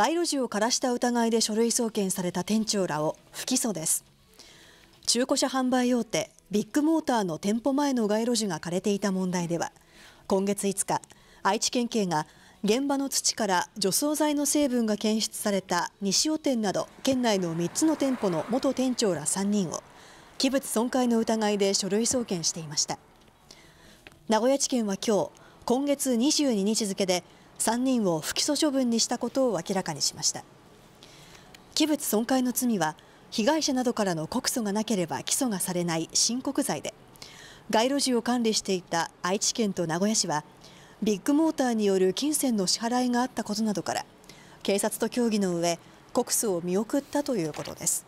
街路樹を枯らした疑いで書類送検された店長らを不起訴です中古車販売大手ビッグモーターの店舗前の街路樹が枯れていた問題では今月5日愛知県警が現場の土から除草剤の成分が検出された西尾店など県内の3つの店舗の元店長ら3人を器物損壊の疑いで書類送検していました名古屋地検は今日今月22日付で3人を不起訴処分にしたことを明らかにしました器物損壊の罪は被害者などからの告訴がなければ起訴がされない申告罪で街路樹を管理していた愛知県と名古屋市はビッグモーターによる金銭の支払いがあったことなどから警察と協議の上告訴を見送ったということです